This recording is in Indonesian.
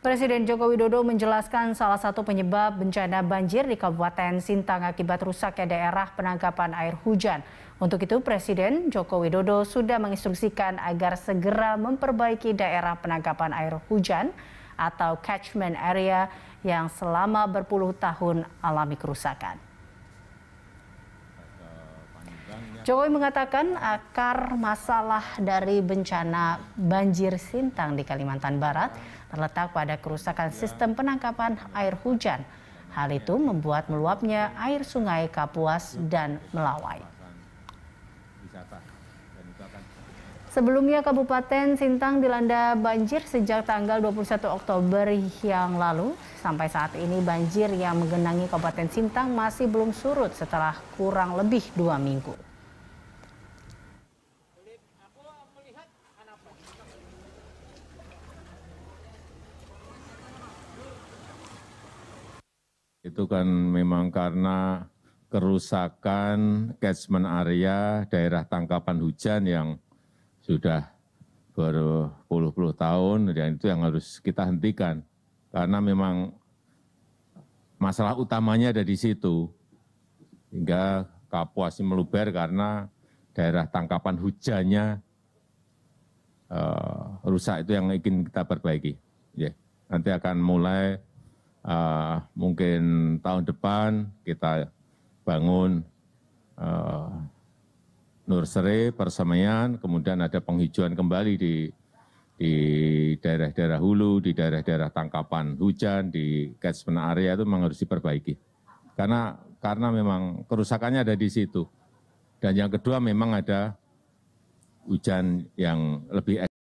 Presiden Joko Widodo menjelaskan salah satu penyebab bencana banjir di Kabupaten Sintang akibat rusaknya daerah penangkapan air hujan. Untuk itu Presiden Joko Widodo sudah menginstruksikan agar segera memperbaiki daerah penangkapan air hujan atau catchment area yang selama berpuluh tahun alami kerusakan. Iya. Jokowi mengatakan akar masalah dari bencana banjir Sintang di Kalimantan Barat terletak pada kerusakan iya. sistem penangkapan air hujan. Hal itu iya. membuat meluapnya air sungai Kapuas dan Melawai. Sebelumnya Kabupaten Sintang dilanda banjir sejak tanggal 21 Oktober yang lalu. Sampai saat ini banjir yang menggenangi Kabupaten Sintang masih belum surut setelah kurang lebih dua minggu. itu kan memang karena kerusakan catchment area daerah tangkapan hujan yang sudah berpuluh-puluh tahun dan itu yang harus kita hentikan karena memang masalah utamanya ada di situ hingga Kapuas meluber karena daerah tangkapan hujannya uh, rusak itu yang ingin kita perbaiki. Yeah. Nanti akan mulai Eh, mungkin tahun depan kita bangun eh, nursery, persemaian, kemudian ada penghijauan kembali di daerah-daerah hulu, di daerah-daerah tangkapan hujan, di catchment area itu memang harus diperbaiki. Karena karena memang kerusakannya ada di situ. Dan yang kedua memang ada hujan yang lebih